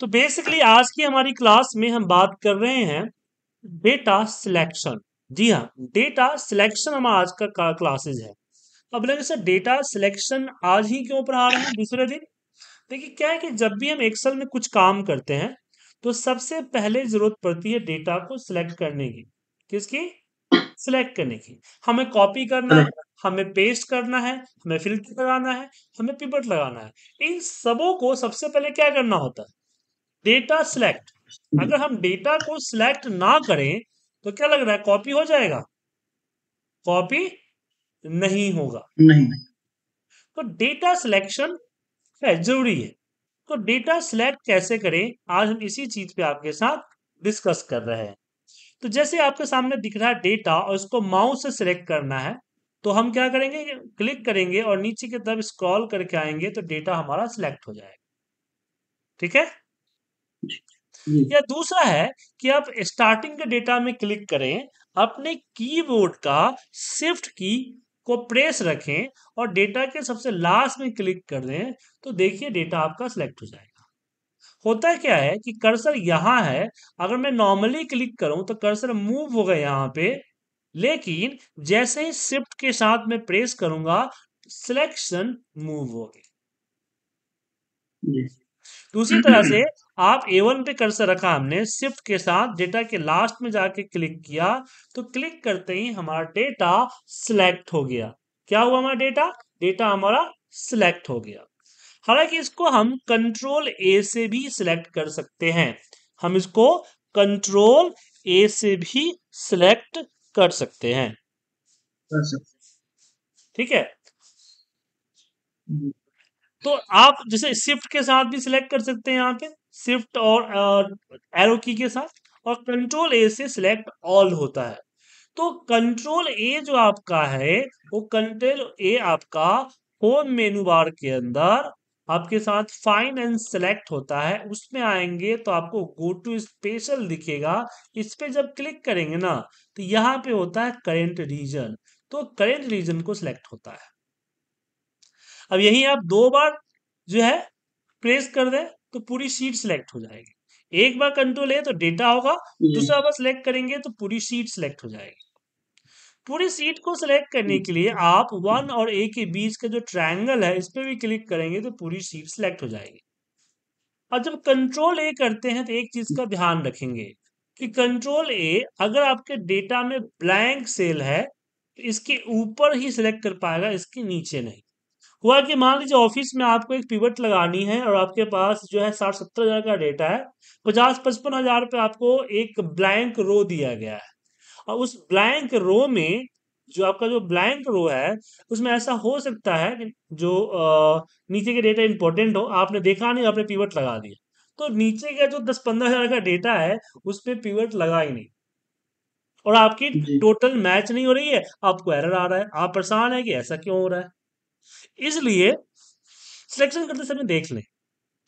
तो बेसिकली आज की हमारी क्लास में हम बात कर रहे हैं डेटा सिलेक्शन जी हाँ डेटा सिलेक्शन हमारा आज का क्लासेज है अब लगे सर डेटा सिलेक्शन आज ही क्यों पढ़ा रहे हैं दूसरे दिन देखिए क्या है कि जब भी हम एक्सेल में कुछ काम करते हैं तो सबसे पहले जरूरत पड़ती है डेटा को सिलेक्ट करने की किसकी सिलेक्ट करने की हमें कॉपी करना है हमें पेस्ट करना है हमें फिल्टर कराना है हमें पिपट लगाना है इन सबों को सबसे पहले क्या करना होता है डेटा सिलेक्ट अगर हम डेटा को सिलेक्ट ना करें तो क्या लग रहा है कॉपी हो जाएगा कॉपी नहीं होगा नहीं तो डेटा सिलेक्शन है जरूरी है तो डेटा सिलेक्ट कैसे करें आज हम इसी चीज पे आपके साथ डिस्कस कर रहे हैं तो जैसे आपके सामने दिख रहा है डेटा और इसको माउस से सिलेक्ट करना है तो हम क्या करेंगे क्लिक करेंगे और नीचे की तरफ स्क्रॉल करके आएंगे तो डेटा हमारा सिलेक्ट हो जाएगा ठीक है या दूसरा है कि आप स्टार्टिंग के डेटा में क्लिक करें अपने कीबोर्ड का शिफ्ट की को प्रेस रखें और डेटा के सबसे लास्ट में क्लिक कर दें तो देखिए डेटा आपका सिलेक्ट हो जाएगा होता क्या है कि कर्सर यहां है अगर मैं नॉर्मली क्लिक करूं तो कर्सर मूव हो गया यहां पे लेकिन जैसे ही शिफ्ट के साथ मैं प्रेस करूंगा सिलेक्शन मूव हो गए दूसरी तरह से आप ए वन पे कर्सर रखा हमने शिफ्ट के साथ डेटा के लास्ट में जाके क्लिक किया तो क्लिक करते ही हमारा डेटा सिलेक्ट हो गया क्या हुआ हमारा डेटा डेटा हमारा सिलेक्ट हो गया हालांकि इसको हम कंट्रोल ए से भी सिलेक्ट कर सकते हैं हम इसको कंट्रोल ए से भी सिलेक्ट कर सकते हैं ठीक है तो आप जैसे शिफ्ट के साथ भी सिलेक्ट कर सकते हैं यहाँ पे शिफ्ट और एरो की के साथ और कंट्रोल ए से सिलेक्ट ऑल होता है तो कंट्रोल ए जो आपका है वो कंट्रोल ए आपका होम मेनू बार के अंदर आपके साथ फाइन एंड सेलेक्ट होता है उसमें आएंगे तो आपको गो टू स्पेशल दिखेगा इस पे जब क्लिक करेंगे ना तो यहाँ पे होता है करेंट रीजन तो करेंट रीजन को सिलेक्ट होता है अब यही आप दो बार जो है प्रेस कर दें तो पूरी सीट सिलेक्ट हो जाएगी एक बार कंट्रोल है तो डेटा होगा हम्म। दूसरा बार सिलेक्ट करेंगे तो पूरी सीट सिलेक्ट हो जाएगी पूरी सीट को सिलेक्ट करने के लिए हम्म। आप वन और ए के बीच का जो ट्रायंगल है इस पर भी क्लिक करेंगे तो पूरी सीट सिलेक्ट हो जाएगी और जब कंट्रोल ए करते हैं तो एक चीज का ध्यान रखेंगे कि कंट्रोल ए अगर आपके डेटा में ब्लैंक सेल है तो इसके ऊपर ही सिलेक्ट कर पाएगा इसके नीचे नहीं हुआ कि मान लीजिए ऑफिस में आपको एक पिवट लगानी है और आपके पास जो है साठ सत्तर हजार का डेटा है पचास पचपन हजार पे आपको एक ब्लैंक रो दिया गया है और उस ब्लैंक रो में जो आपका जो ब्लैंक रो है उसमें ऐसा हो सकता है कि जो आ, नीचे के डेटा इंपॉर्टेंट हो आपने देखा नहीं आपने पिवट लगा दिया तो नीचे का जो दस पंद्रह हजार का डेटा है उसमें पिवट लगा ही नहीं और आपकी टोटल मैच नहीं हो रही है आपको एरर आ रहा है आप परेशान है कि ऐसा क्यों हो रहा है इसलिए सिलेक्शन करते समय देख लें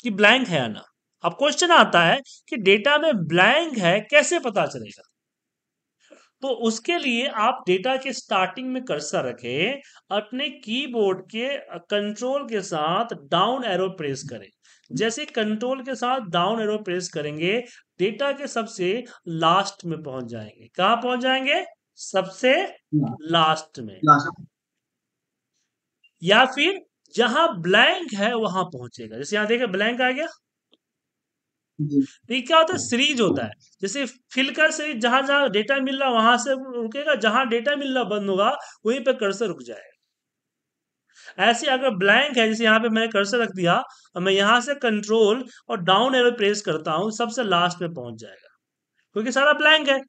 कि ब्लैंक है या ना अब क्वेश्चन आता है कि डेटा में ब्लैंक है कैसे पता चलेगा तो उसके लिए आप डेटा के स्टार्टिंग में कर्सर रखें अपने कीबोर्ड के कंट्रोल के साथ डाउन एरो प्रेस करें जैसे कंट्रोल के साथ डाउन एरो प्रेस करेंगे डेटा के सबसे लास्ट में पहुंच जाएंगे कहां पहुंच जाएंगे सबसे लास्ट में या फिर जहां ब्लैंक है वहां पहुंचेगा जैसे यहां देखे ब्लैंक आ गया तो क्या होता है सीरीज होता है जैसे फिलकर से जहां जहां डेटा मिल रहा वहां से रुकेगा जहां डेटा मिलना बंद होगा वहीं पे कर्सर रुक जाएगा ऐसे अगर ब्लैंक है जैसे यहां पे मैंने कर्सर रख दिया और मैं यहां से कंट्रोल और डाउन एरो प्रेस करता हूं सबसे लास्ट में पहुंच जाएगा क्योंकि सारा ब्लैंक है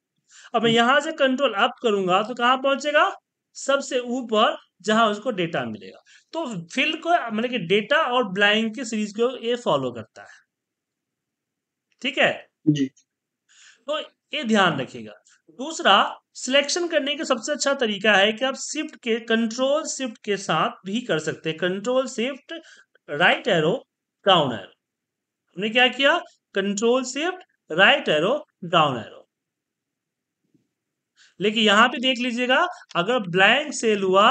अब मैं यहां से कंट्रोल अप करूंगा तो कहां पहुंचेगा सबसे ऊपर जहां उसको डेटा मिलेगा तो फिल को मतलब कि डेटा और ब्लैंक की सीरीज को ये फॉलो करता है ठीक है जी तो ये ध्यान रखिएगा दूसरा सिलेक्शन करने का सबसे अच्छा तरीका है कि आप शिफ्ट के कंट्रोल शिफ्ट के साथ भी कर सकते हैं control shift right arrow down arrow हमने क्या किया control shift right arrow down arrow लेकिन यहां पे देख लीजिएगा अगर ब्लैंक सेल हुआ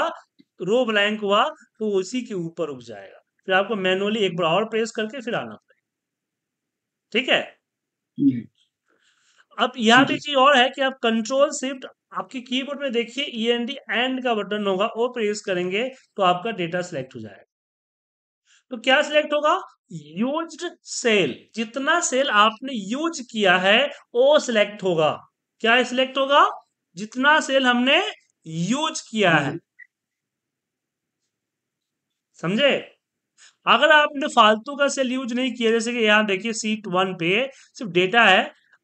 रो ब्लैंक हुआ तो उसी के ऊपर उग जाएगा फिर आपको मैनुअली एक बार और प्रेस करके फिर आना पड़ेगा ठीक है अब यहाँ पे चीज और है कि आप कंट्रोल शिफ्ट आपके कीबोर्ड में देखिए ई एन डी एंड का बटन होगा वो प्रेस करेंगे तो आपका डेटा सिलेक्ट हो जाएगा तो क्या सिलेक्ट होगा यूज्ड सेल जितना सेल आपने यूज किया है वो सिलेक्ट होगा क्या सिलेक्ट होगा जितना सेल हमने यूज किया है समझे अगर आपने फालतू का सेल यूज नहीं किया जैसे कि यहां देखिए सीट वन पे सिर्फ डेटा है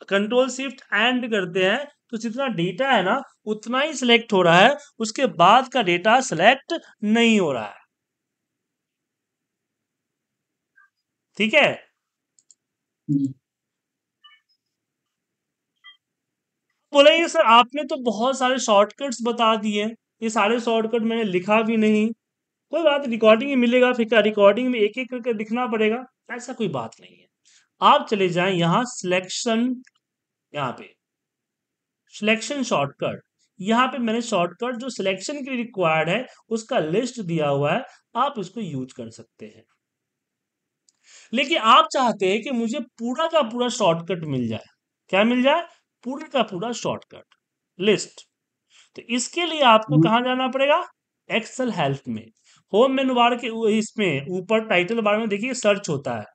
कंट्रोल शिफ्ट एंड करते हैं तो जितना डेटा है ना उतना ही सिलेक्ट हो रहा है उसके बाद का डेटा सिलेक्ट नहीं हो रहा है ठीक है हम्म। ये सर आपने तो बहुत सारे शॉर्टकट्स बता दिए ये सारे शॉर्टकट मैंने लिखा भी नहीं कोई बात रिकॉर्डिंग में मिलेगा फिर क्या रिकॉर्डिंग में एक एक करके दिखना पड़ेगा ऐसा कोई बात नहीं है आप चले जाएं यहाँ सिलेक्शन यहाँ पे सिलेक्शन शॉर्टकट यहाँ पे मैंने शॉर्टकट जो सिलेक्शन के लिए रिक्वायर्ड है उसका लिस्ट दिया हुआ है आप इसको यूज कर सकते हैं लेकिन आप चाहते हैं कि मुझे पूरा का पूरा शॉर्टकट मिल जाए क्या मिल जाए पूरा का पूरा शॉर्टकट लिस्ट तो इसके लिए आपको हम्म। कहा जाना पड़ेगा एक्सेल हेल्प में होम मेनू बार के इसमें ऊपर टाइटल बार में देखिए सर्च होता है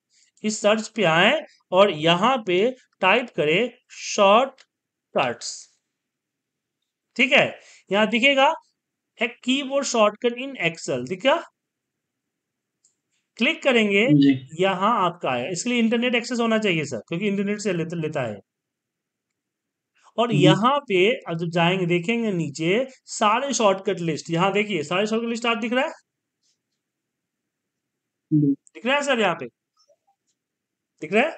इस सर्च पे आए और यहां पे टाइप करें शॉर्ट कट्स ठीक है यहां दिखेगा एक कीबोर्ड शॉर्टकट इन एक्सेल दिखा क्लिक करेंगे हाँ यहां आपका आया इसके लिए इंटरनेट एक्सेस होना चाहिए सर क्योंकि इंटरनेट से लेता, लेता है और यहां पे अब जब जाएंगे देखेंगे नीचे सारे शॉर्टकट लिस्ट यहां देखिए सारे शॉर्टकट लिस्ट आप दिख रहा है दिख रहा है सर यहाँ पे दिख रहा है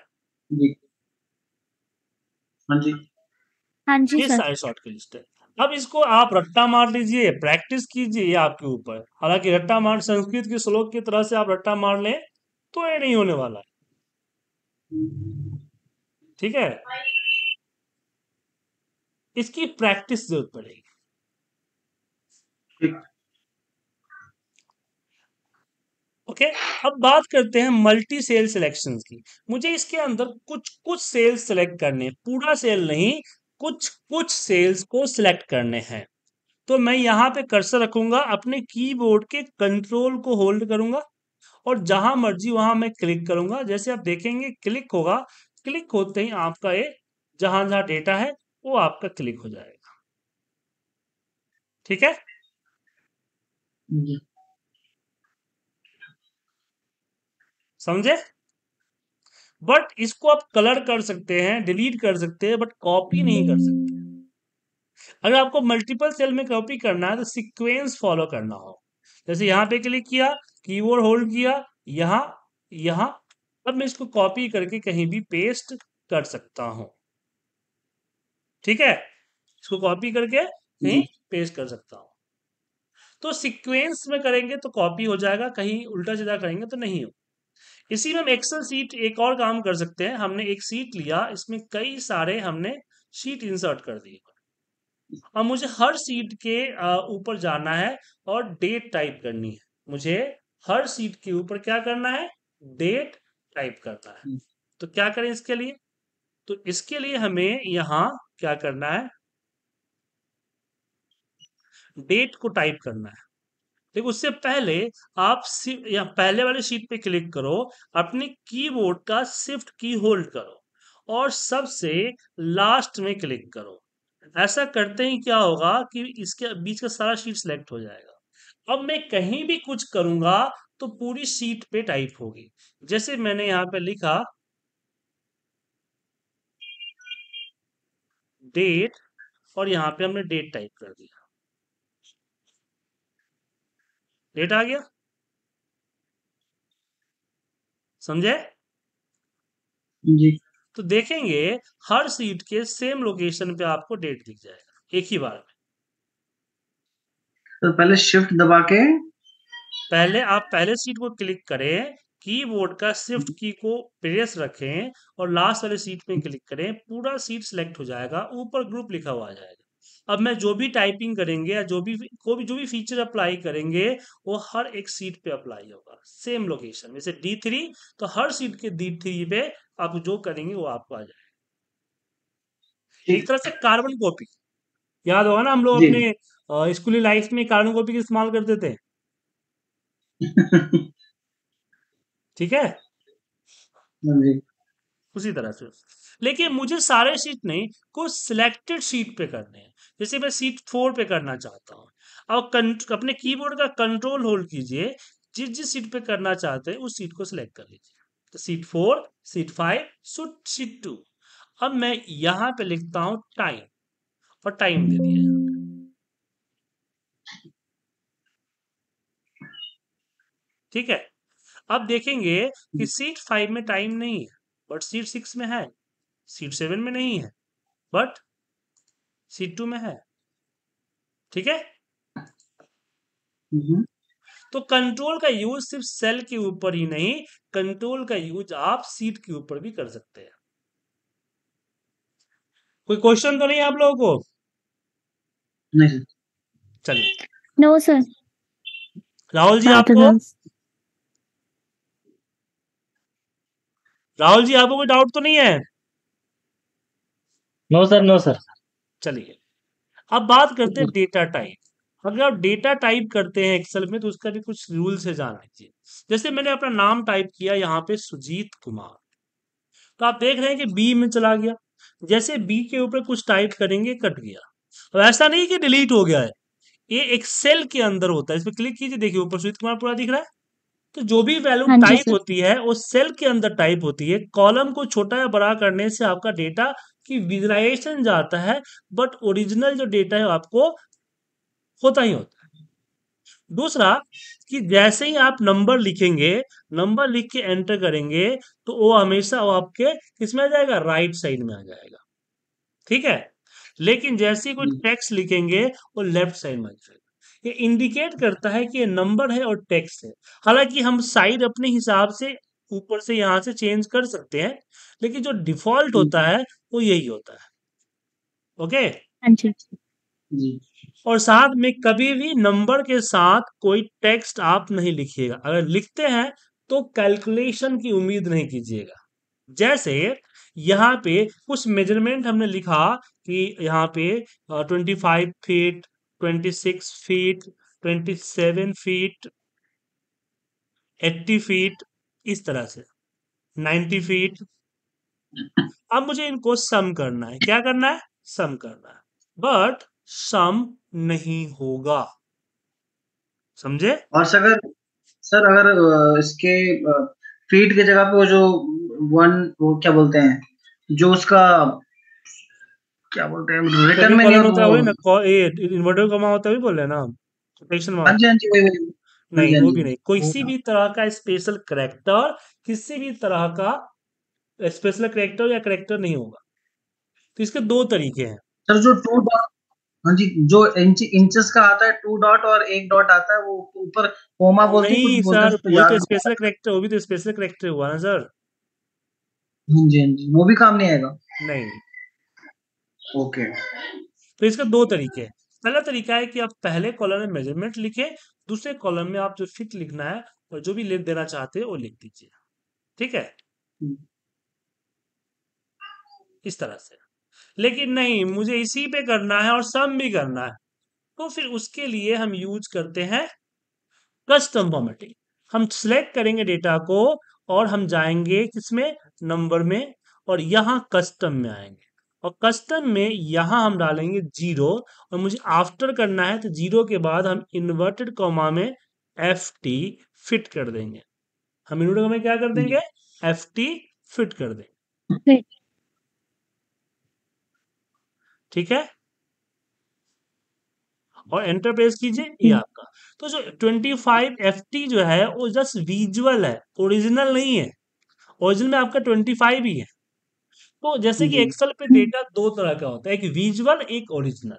हाँ जी हाँ जी ये सारे शॉर्ट की लिस्ट है अब इसको आप रट्टा मार लीजिए प्रैक्टिस कीजिए ये आपके ऊपर हालांकि रट्टा मार संस्कृत के श्लोक की तरह से आप रट्टा मार लें तो ये नहीं होने वाला है ठीक है इसकी प्रैक्टिस जरूरत पड़ेगी ओके अब बात करते हैं मल्टी सेल सिलेक्शन की मुझे इसके अंदर कुछ कुछ सेल सिलेक्ट करने पूरा सेल नहीं कुछ कुछ सेल्स को सिलेक्ट करने हैं तो मैं यहाँ पे कर्सर रखूंगा अपने कीबोर्ड के कंट्रोल को होल्ड करूंगा और जहां मर्जी वहां मैं क्लिक करूंगा जैसे आप देखेंगे क्लिक होगा क्लिक होते ही आपका ये जहां जहां डेटा है वो आपका क्लिक हो जाएगा ठीक है समझे बट इसको आप कलर कर सकते हैं डिलीट कर सकते हैं बट कॉपी नहीं कर सकते अगर आपको मल्टीपल सेल में कॉपी करना है तो सीक्वेंस फॉलो करना हो जैसे यहां पे क्लिक किया कीबोर्ड होल्ड किया यहां यहां अब मैं इसको कॉपी करके कहीं भी पेस्ट कर सकता हूं ठीक है इसको कॉपी करके कहीं पेस्ट हम्म। कर सकता हूं तो सीक्वेंस में करेंगे तो कॉपी हो जाएगा कहीं उल्टा सीधा करेंगे तो नहीं होगा इसी में हम एक्सेल सीट एक और काम कर सकते हैं हमने एक सीट लिया इसमें कई सारे हमने शीट इंसर्ट कर दिए अब मुझे हर सीट के ऊपर जाना है और डेट टाइप करनी है मुझे हर सीट के ऊपर क्या करना है डेट टाइप करना है हम्म। तो क्या करें इसके लिए तो इसके लिए हमें यहां क्या करना है डेट को टाइप करना है देखो उससे पहले आप या पहले वाले शीट पे क्लिक करो अपने कीबोर्ड का शिफ्ट की होल्ड करो और सबसे लास्ट में क्लिक करो ऐसा करते ही क्या होगा कि इसके बीच का सारा शीट सिलेक्ट हो जाएगा अब मैं कहीं भी कुछ करूंगा तो पूरी शीट पे टाइप होगी जैसे मैंने यहां पे लिखा डेट और यहाँ पे हमने डेट टाइप कर दिया डेटा आ गया समझे जी तो देखेंगे हर सीट के सेम लोकेशन पे आपको डेट दिख जाएगा एक ही बार में तो पहले शिफ्ट दबा के पहले आप पहले सीट को क्लिक करें कीबोर्ड का शिफ्ट की को प्रेस रखें और लास्ट वाले सीट पे क्लिक करें पूरा सीट सिलेक्ट हो जाएगा ऊपर ग्रुप लिखा हुआ आ जाएगा अब मैं जो भी टाइपिंग करेंगे या जो भी को भी जो भी फीचर अप्लाई करेंगे वो हर एक सीट पे अप्लाई होगा सेम लोकेशन जैसे डी थ्री तो हर सीट के डी थ्री पे आप जो करेंगे वो आपको आ जाएगा एक तरह से कार्बन कॉपी याद होगा ना हम लोग अपने स्कूली लाइफ में कार्बन कॉपी का इस्तेमाल करते थे ठीक है हाँ उसी तरह से लेकिन मुझे सारे सीट नहीं कुछ सिलेक्टेड सीट पे करने हैं जैसे मैं सीट फोर पे करना चाहता हूँ अब अपने कीबोर्ड का कंट्रोल होल्ड कीजिए जिस जिस सीट पे करना चाहते हैं उस सीट को सिलेक्ट कर लीजिए तो सीट फोर सीट फाइव सुट सीट टू अब मैं यहां पे लिखता हूं टाइम और टाइम दे दिया ठीक है अब देखेंगे कि सीट फाइव में टाइम नहीं है बट सीट सिक्स में है सीट सेवन में नहीं है बट सीट टू में है ठीक है हम्म। तो कंट्रोल का यूज सिर्फ सेल के ऊपर ही नहीं कंट्रोल का यूज आप सीट के ऊपर भी कर सकते हैं कोई क्वेश्चन तो नहीं आप लोगों को नहीं चलिए नो सर राहुल जी आपको राहुल जी आपको कोई डाउट तो नहीं है नो सर नो सर चलिए अब बात करते हैं डेटा टाइप अगर आप डेटा टाइप करते हैं एक्सेल में तो उसका भी कुछ रूल से जाना चाहिए जैसे मैंने अपना नाम टाइप किया यहाँ पे सुजीत कुमार तो आप देख रहे हैं कि बी में चला गया जैसे बी के ऊपर कुछ टाइप करेंगे कट गया तो ऐसा नहीं कि डिलीट हो गया है ये एक्सेल के अंदर होता है इस पर क्लिक कीजिए देखिए ऊपर सुजीत कुमार पूरा दिख रहा है तो जो भी वैल्यू टाइप हाँ होती है वो सेल के अंदर टाइप होती है कॉलम को छोटा या बड़ा करने से आपका डेटा कि विजुलाइजेशन जाता है बट ओरिजिनल जो डेटा है आपको होता ही होता है दूसरा कि जैसे ही आप नंबर लिखेंगे नंबर लिख के एंटर करेंगे तो वो हमेशा वो आपके किसमें आ जाएगा राइट साइड में आ जाएगा ठीक है लेकिन जैसे ही कोई टेक्स्ट हम्म। लिखेंगे वो लेफ्ट साइड में आ जाएगा ये इंडिकेट करता है कि ये नंबर है और टेक्स्ट है हालांकि हम साइड अपने हिसाब से ऊपर से यहाँ से चेंज कर सकते हैं लेकिन जो डिफॉल्ट होता है वो यही होता है ओके हाँ हाँ और साथ में कभी भी नंबर के साथ कोई टेक्स्ट आप नहीं लिखिएगा अगर लिखते हैं तो कैलकुलेशन की उम्मीद नहीं कीजिएगा जैसे यहाँ पे कुछ मेजरमेंट हमने लिखा कि यहाँ पे twenty five feet twenty six feet twenty seven feet eighty feet इस तरह से नाइन्टी फीट अब मुझे इनको सम करना है क्या करना है सम करना है बट सम नहीं होगा समझे और सर सर अगर इसके फीट की जगह पे वो जो वन वो क्या बोलते हैं जो उसका क्या बोलते हैं रिटर्न में नहीं होता है ना इन्वर्टर कमा होता है बोल रहे ना हम हाँ जी हाँ जी वही वही नहीं वो भी नहीं किसी भी तरह का स्पेशल करेक्टर किसी भी तरह का स्पेशल करेक्टर या करेक्टर नहीं होगा तो इसके दो तरीके हैं सर जो टू डॉट हाँ जी जो इंच इंचेस का आता है टू डॉट और एक डॉट आता है वो ऊपर कोमा बोलते नहीं सर वो तो स्पेशल करेक्टर वो भी तो स्पेशल करेक्टर हुआ ना सर हाँ जी हाँ जी वो भी काम नहीं आएगा नहीं ओके तो इसका दो तरीके हैं पहला तरीका है कि आप पहले कॉलम में मेजरमेंट लिखें दूसरे कॉलम में आप जो फिट लिखना है और जो भी लेंथ देना चाहते हैं वो लिख दीजिए ठीक है हम्म। इस तरह से लेकिन नहीं मुझे इसी पे करना है और सम भी करना है तो फिर उसके लिए हम यूज करते हैं कस्टम फॉर्मेटिंग हम सिलेक्ट करेंगे डेटा को और हम जाएंगे किसमें नंबर में और यहां कस्टम में आएंगे और कस्टम में यहाँ हम डालेंगे जीरो और मुझे आफ्टर करना है तो जीरो के बाद हम इन्वर्टेड कॉमा में एफ टी फिट कर देंगे हम इन्वर्टेड कॉमा में क्या कर देंगे एफ टी फिट कर देंगे ठीक है और एंटर प्रेस कीजिए ये आपका तो जो 25 एफ टी जो है वो जस्ट विजुअल है ओरिजिनल नहीं है ओरिजिनल में आपका 25 ही है तो जैसे कि एक्सेल पे डेटा दो तरह का होता है एक विजुअल एक ओरिजिनल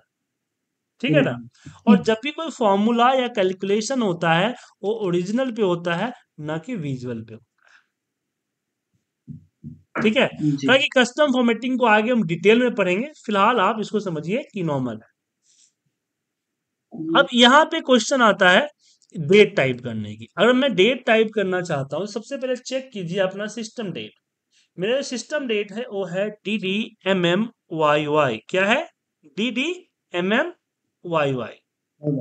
ठीक है ना हम्म। और जब भी कोई फॉर्मूला या कैलकुलेशन होता है वो ओरिजिनल पे होता है ना कि विजुअल पे ठीक है ताकि कस्टम फॉर्मेटिंग को आगे हम डिटेल में पढ़ेंगे फिलहाल आप इसको समझिए कि नॉर्मल है अब यहां पे क्वेश्चन आता है डेट टाइप करने की अगर मैं डेट टाइप करना चाहता हूं सबसे पहले चेक कीजिए अपना सिस्टम डेट मेरा जो सिस्टम रेट है वो है D D M M Y Y क्या है D D M M Y Y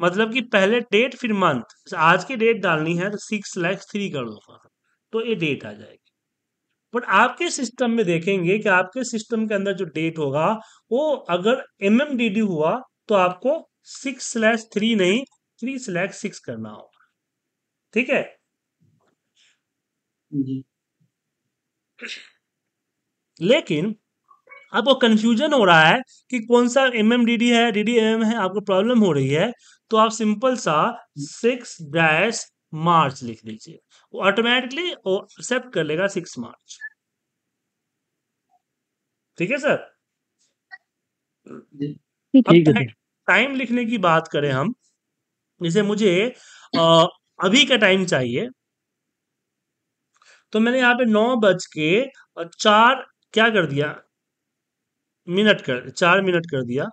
मतलब कि पहले डेट फिर मंथ आज की डेट डालनी है तो सिक्स लैख थ्री कर दो तो ये डेट आ जाएगी बट आपके सिस्टम में देखेंगे कि आपके सिस्टम के अंदर जो डेट होगा वो अगर एम एम डी डी हुआ तो आपको सिक्स स्लैश थ्री नहीं थ्री स्लैश सिक्स करना होगा ठीक है जी लेकिन आपको कंफ्यूजन हो रहा है कि कौन सा एम एम डी डी है डी डी एम एम है आपको प्रॉब्लम हो रही है तो आप सिंपल सा सिक्स डैश मार्च लिख दीजिए वो ऑटोमेटिकली एक्सेप्ट कर लेगा सिक्स मार्च ठीक है सर टाइम लिखने की बात करें हम जैसे मुझे आ, अभी का टाइम चाहिए तो मैंने यहाँ पे नौ बज के और चार क्या कर दिया मिनट कर चार मिनट कर दिया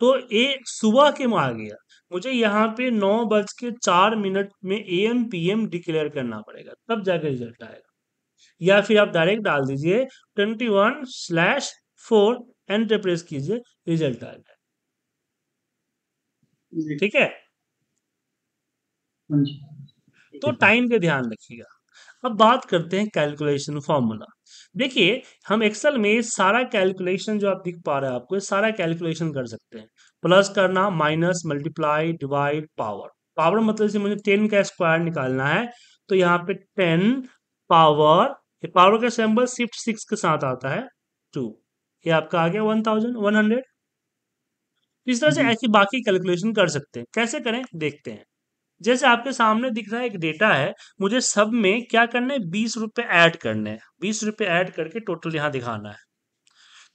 तो ये सुबह के आ गया मुझे यहाँ पे नौ बज के चार मिनट में A M P M declare करना पड़ेगा तब जाकर रिजल्ट आएगा या फिर आप डायरेक्ट डाल दीजिए twenty one slash four enter press कीजिए रिजल्ट आ जाए ठीक है हाँ तो टाइम पे ध्यान रखिएगा अब बात करते हैं कैलकुलेशन फॉर्मूला देखिए हम एक्सेल में सारा कैलकुलेशन जो आप दिख पा रहे हैं आपको सारा कैलकुलेशन कर सकते हैं प्लस करना minus multiply divide power power मतलब से मुझे टेन का स्क्वायर निकालना है तो यहाँ पे टेन पावर पावर का सिंबल शिफ्ट सिक्स के साथ आता है टू ये आपका आ गया वन थाउजेंड वन हंड्रेड इस तरह से ऐसी बाकी कैलकुलेशन कर सकते हैं कैसे करें देखते हैं जैसे आपके सामने दिख रहा है एक डेटा है मुझे सब में क्या करना है बीस रुपये ऐड करने हैं बीस रुपये ऐड करके टोटल यहाँ दिखाना है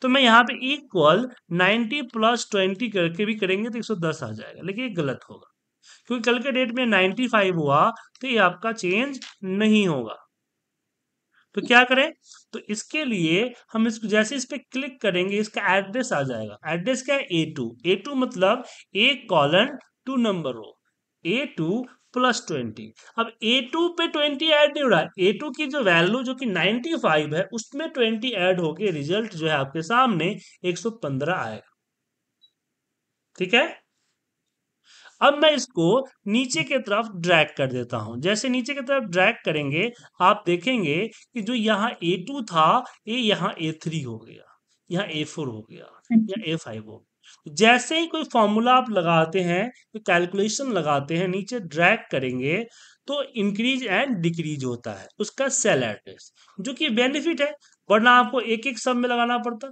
तो मैं यहाँ पे इक्वल नाइन्टी प्लस ट्वेंटी करके भी करेंगे तो एक सौ दस आ जाएगा लेकिन ये गलत होगा क्योंकि कल के डेट में नाइन्टी फाइव हुआ तो ये आपका चेंज नहीं होगा तो क्या करें तो इसके लिए हम इसको जैसे इस पर क्लिक करेंगे इसका एड्रेस आ जाएगा एड्रेस क्या है ए टू ए टू मतलब A colon two number row A two plus twenty अब ए टू पे ट्वेंटी ऐड नहीं हो रहा ए टू की जो वैल्यू जो कि नाइन्टी फाइव है उसमें ट्वेंटी ऐड होके रिजल्ट जो है आपके सामने एक सौ पंद्रह आएगा ठीक है अब मैं इसको नीचे की तरफ ड्रैग कर देता हूं जैसे नीचे की तरफ ड्रैग करेंगे आप देखेंगे कि जो यहाँ ए टू था ये यहाँ ए थ्री हो गया यहाँ ए फोर हो गया या ए फाइव हो गया जैसे ही कोई फॉर्मूला आप लगाते हैं तो कैलकुलेशन लगाते हैं नीचे ड्रैग करेंगे तो इंक्रीज एंड डिक्रीज होता है उसका सेल एड्रेस जो कि बेनिफिट है वरना आपको एक एक सब में लगाना पड़ता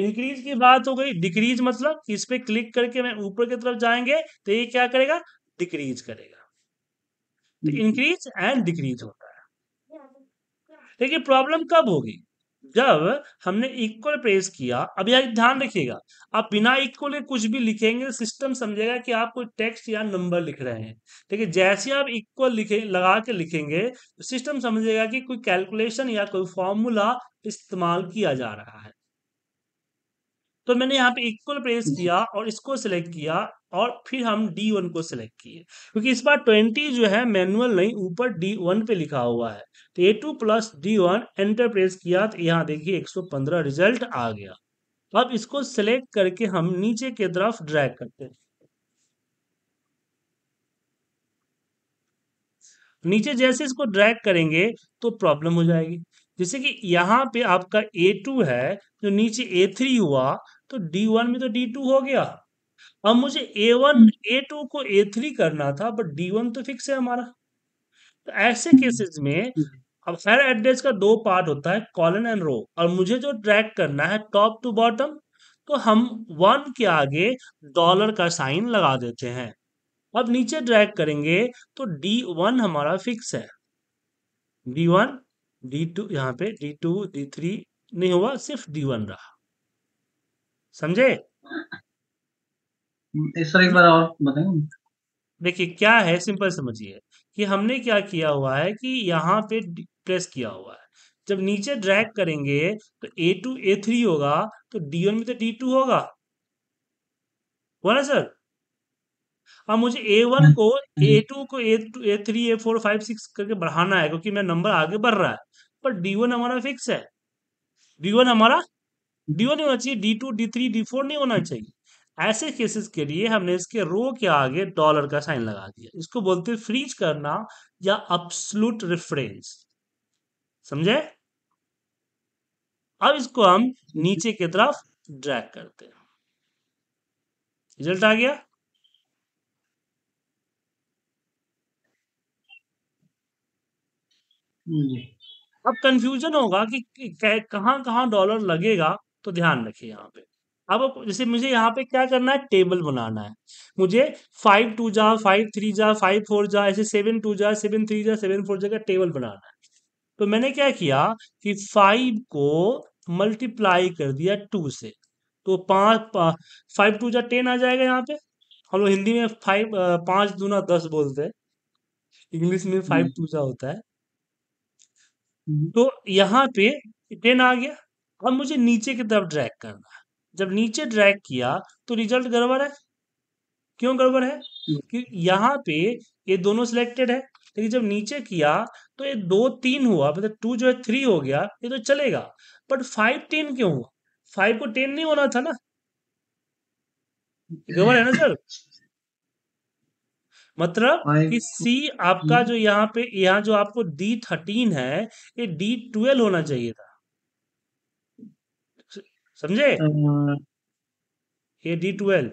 इंक्रीज तो की बात हो गई डिक्रीज मतलब इस पर क्लिक करके मैं ऊपर की तरफ जाएंगे तो ये क्या करेगा डिक्रीज करेगा तो इंक्रीज एंड डिक्रीज होता है देखिए प्रॉब्लम कब होगी जब हमने इक्वल प्रेस किया अब यह ध्यान रखिएगा आप बिना इक्वल के कुछ भी लिखेंगे सिस्टम समझेगा कि आप कोई टेक्स्ट या नंबर लिख रहे हैं ठीक है जैसे आप इक्वल लिखे लगा के लिखेंगे सिस्टम तो समझेगा कि कोई कैलकुलेशन या कोई फॉर्मूला इस्तेमाल किया जा रहा है तो मैंने यहाँ पे इक्वल प्रेस किया और इसको सिलेक्ट किया और फिर हम डी वन को सिलेक्ट किए क्योंकि इस बार ट्वेंटी जो है मैनुअल नहीं ऊपर डी वन पे लिखा हुआ है तो A two plus D one enter press किया तो यहाँ देखिए एक सौ पंद्रह रिजल्ट आ गया तो अब इसको सिलेक्ट करके हम नीचे की तरफ ड्रैग करते हैं नीचे जैसे इसको ड्रैग करेंगे तो प्रॉब्लम हो जाएगी जैसे कि यहाँ पे आपका ए टू है जो तो नीचे ए थ्री हुआ तो डी वन में तो डी टू हो गया अब मुझे ए वन ए टू को ए थ्री करना था बट डी वन तो फिक्स है हमारा तो ऐसे केसेस में अब हर एड्रेस का दो पार्ट होता है कॉलन एंड रो और मुझे जो ट्रैक करना है टॉप टू बॉटम तो हम वन के आगे डॉलर का साइन लगा देते हैं अब नीचे ड्रैग करेंगे तो डी वन हमारा फिक्स है डी वन डी टू यहाँ पे डी टू डी थ्री नहीं हुआ सिर्फ डी वन रहा समझे सर एक बार और देखिए क्या है सिंपल समझिए कि हमने क्या किया हुआ है कि यहाँ पे प्रेस किया हुआ है जब नीचे ड्रैग करेंगे तो ए टू ए थ्री होगा तो डी वन में तो डी टू होगा हुआ ना सर अब मुझे ए वन हम्म। को ए हम्म। टू को A two A three A four five six करके बढ़ाना है क्योंकि मेरा नंबर आगे बढ़ रहा है पर डी वन हमारा फिक्स है डी वन हमारा डी वन होना चाहिए D two D three D four नहीं होना चाहिए ऐसे केसेस के लिए हमने इसके रो के आगे डॉलर का साइन लगा दिया इसको बोलते हैं फ्रीज करना या अपसलूट रेफरेंस समझे अब इसको हम नीचे की तरफ ड्रैग करते हैं रिजल्ट आ गया जी हम्म। अब कंफ्यूजन होगा कि कहाँ कहाँ डॉलर लगेगा तो ध्यान रखिए यहाँ पे अब जैसे मुझे यहाँ पे क्या करना है टेबल बनाना है मुझे फाइव टू जा फाइव थ्री जा फाइव फोर जा ऐसे सेवन टू जा सेवन थ्री जा सेवन फोर जा का टेबल बनाना है तो मैंने क्या किया कि फाइव को मल्टीप्लाई कर दिया टू से तो पाँच फाइव टू जा टेन आ जाएगा यहाँ पे हम लोग हिंदी में फाइव पाँच दूना दस बोलते हैं इंग्लिश में फाइव टू जा होता है हम्म। तो यहाँ पे टेन आ गया अब मुझे नीचे की तरफ ड्रैग करना जब नीचे ड्रैग किया तो रिजल्ट गड़बड़ है क्यों गड़बड़ है हम्म। कि यहाँ पे ये दोनों सिलेक्टेड है लेकिन जब नीचे किया तो ये दो तीन हुआ मतलब टू जो है थ्री हो गया ये तो चलेगा बट फाइव टेन क्यों हुआ फाइव को टेन नहीं होना था ना गड़बड़ है ना सर मतलब कि सी आपका hmm. जो यहाँ पे यहाँ जो आपको डी थर्टीन है ये डी ट्वेल्व होना चाहिए था समझे uh, ये डी ट्वेल्व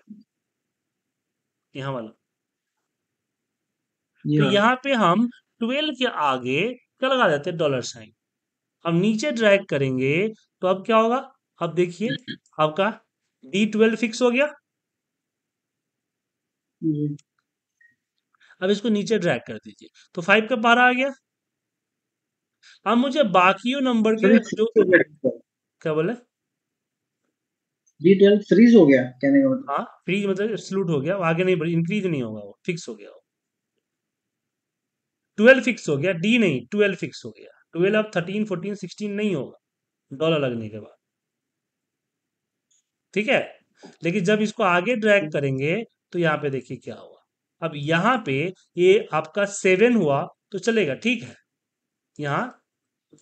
यहाँ वाला तो यहाँ पे हम ट्वेल्व के आगे क्या लगा देते हैं डॉलर साइन हम नीचे ड्रैग करेंगे तो अब क्या होगा अब देखिए hmm. आपका डी ट्वेल्व फिक्स हो गया अब इसको नीचे ड्रैग कर दीजिए तो फाइव का पारा आ गया अब मुझे बाकी नंबर के जो क्या बोले फ्रीज हो गया कहने का मतलब हाँ, मतलब हो गया आगे नहीं बढ़ी इंक्रीज नहीं होगा वो फिक्स हो गया वो ट्वेल्व फिक्स हो गया डी नहीं ट्वेल्व फिक्स हो गया ट्वेल्व अब थर्टीन फोर्टीन सिक्सटीन नहीं होगा डॉलर लगने के बाद ठीक है लेकिन जब इसको आगे ड्रैग करेंगे तो यहाँ पे देखिए क्या होगा अब यहां पे ये आपका सेवन हुआ तो चलेगा ठीक है यहां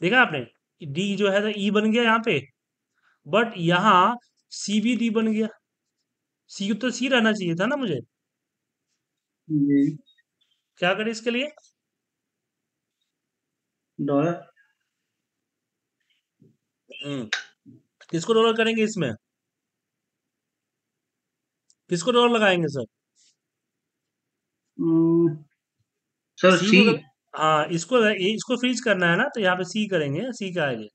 देखा आपने डी जो है तो ई e बन गया यहां पे बट यहां सी भी डी बन गया सी तो सी रहना चाहिए था ना मुझे क्या करें इसके लिए डॉलर हम्म। किसको डॉलर करेंगे इसमें किसको डॉलर लगाएंगे सर सर hmm. सी हाँ इसको इसको फ्रीज करना है ना तो यहाँ पे सी करेंगे सी का आएगा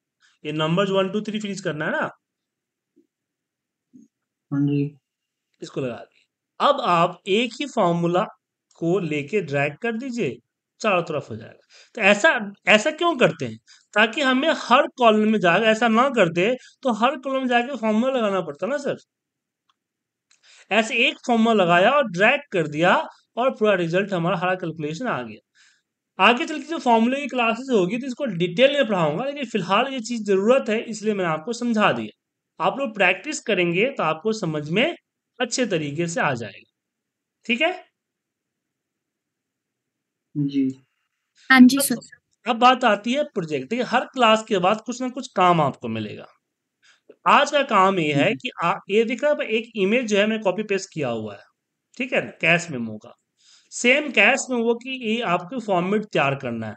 ये numbers one two three freeze करना है ना हाँ जी इसको लगा दिए अब आप एक ही फॉर्मूला को लेके ड्रैग कर दीजिए चारों तरफ हो जाएगा तो ऐसा ऐसा क्यों करते हैं ताकि हमें हर कॉलम में जाकर ऐसा ना करते तो हर कॉलम में जाके फॉर्मूला लगाना पड़ता ना सर ऐसे एक फॉर्मूला लगाया और ड्रैग कर दिया और पूरा रिजल्ट हमारा हरा कैलकुलेशन आ गया आगे चल के जो फॉर्मूले की क्लासेस होगी तो इसको डिटेल में पढ़ाऊंगा लेकिन फिलहाल ये चीज़ ज़रूरत है इसलिए मैंने आपको समझा दिया आप लोग प्रैक्टिस करेंगे तो आपको समझ में अच्छे तरीके से आ जाएगा ठीक है जी हाँ अब बात आती है प्रोजेक्ट देखिए हर क्लास के बाद कुछ ना कुछ काम आपको मिलेगा आज का काम ये है कि आ, ये दिखा एक इमेज जो है मैंने कॉपी पेस्ट किया हुआ है ठीक है ना कैश मेमो का सेम कैश में वो कि ये आपको फॉर्मेट तैयार करना है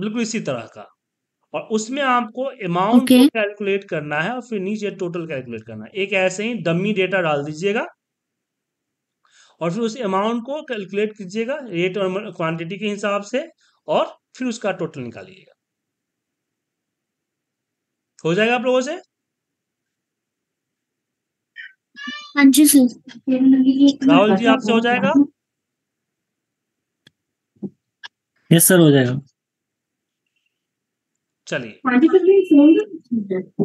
बिल्कुल इसी तरह का और उसमें आपको अमाउंट okay. कैलकुलेट करना है और फिर नीचे टोटल कैलकुलेट करना है एक ऐसे ही डमी डेटा डाल दीजिएगा और फिर उस अमाउंट को कैलकुलेट कीजिएगा रेट और क्वांटिटी के हिसाब से और फिर उसका टोटल निकालिएगा हो जाएगा आप लोगों से हाँ राहुल जी आपसे हो जाएगा यस सर हो जाएगा चलिए हाँ